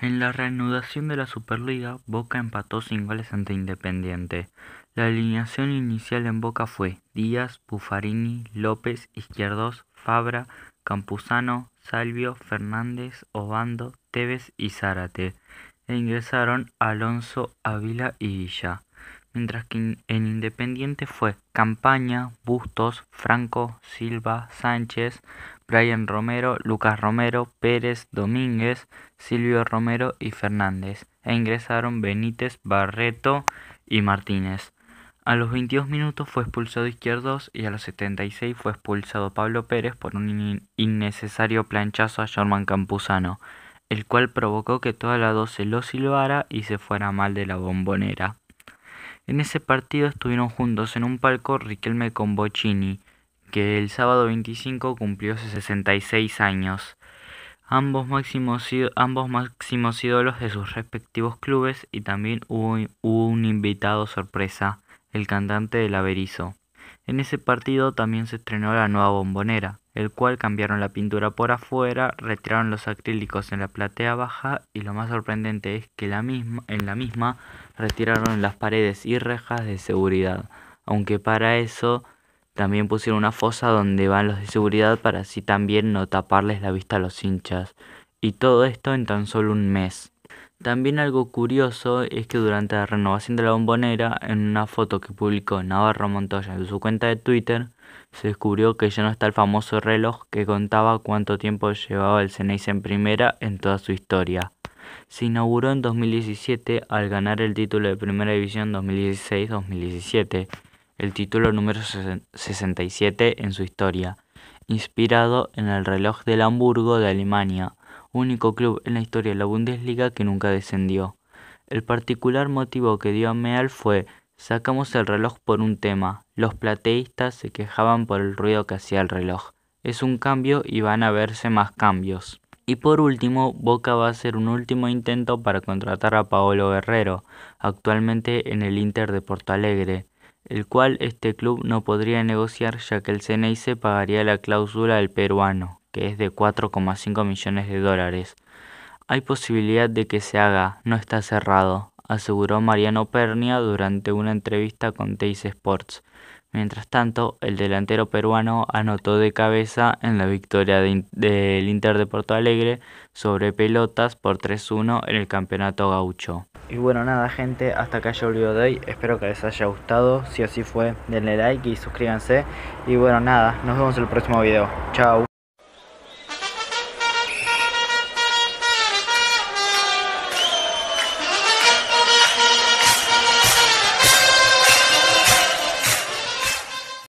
En la reanudación de la Superliga, Boca empató sin goles ante Independiente. La alineación inicial en Boca fue Díaz, Buffarini, López, Izquierdos, Fabra, Campuzano, Salvio, Fernández, Obando, Tevez y Zárate. E ingresaron Alonso, Ávila y Villa mientras que en Independiente fue Campaña, Bustos, Franco, Silva, Sánchez, Brian Romero, Lucas Romero, Pérez, Domínguez, Silvio Romero y Fernández, e ingresaron Benítez, Barreto y Martínez. A los 22 minutos fue expulsado Izquierdos y a los 76 fue expulsado Pablo Pérez por un innecesario planchazo a Jorman Campuzano, el cual provocó que toda la 12 lo silbara y se fuera mal de la bombonera. En ese partido estuvieron juntos en un palco Riquelme con que el sábado 25 cumplió 66 años. Ambos máximos, ambos máximos ídolos de sus respectivos clubes y también hubo, hubo un invitado sorpresa, el cantante del Averizo. En ese partido también se estrenó la nueva bombonera, el cual cambiaron la pintura por afuera, retiraron los acrílicos en la platea baja y lo más sorprendente es que en la misma retiraron las paredes y rejas de seguridad, aunque para eso también pusieron una fosa donde van los de seguridad para así también no taparles la vista a los hinchas. Y todo esto en tan solo un mes. También algo curioso es que durante la renovación de la bombonera, en una foto que publicó Navarro Montoya en su cuenta de Twitter, se descubrió que ya no está el famoso reloj que contaba cuánto tiempo llevaba el Ceneis en primera en toda su historia. Se inauguró en 2017 al ganar el título de Primera División 2016-2017, el título número 67 en su historia, inspirado en el reloj del Hamburgo de Alemania, único club en la historia de la Bundesliga que nunca descendió. El particular motivo que dio a Meal fue Sacamos el reloj por un tema. Los plateístas se quejaban por el ruido que hacía el reloj. Es un cambio y van a verse más cambios. Y por último, Boca va a hacer un último intento para contratar a Paolo Guerrero, actualmente en el Inter de Porto Alegre, el cual este club no podría negociar ya que el CNI se pagaría la cláusula del peruano que es de 4,5 millones de dólares. Hay posibilidad de que se haga, no está cerrado, aseguró Mariano Pernia durante una entrevista con Teis Sports. Mientras tanto, el delantero peruano anotó de cabeza en la victoria del Inter de Porto Alegre sobre pelotas por 3-1 en el Campeonato Gaucho. Y bueno, nada gente, hasta acá ya el video de hoy, espero que les haya gustado, si así fue, denle like y suscríbanse. Y bueno, nada, nos vemos en el próximo video, chao.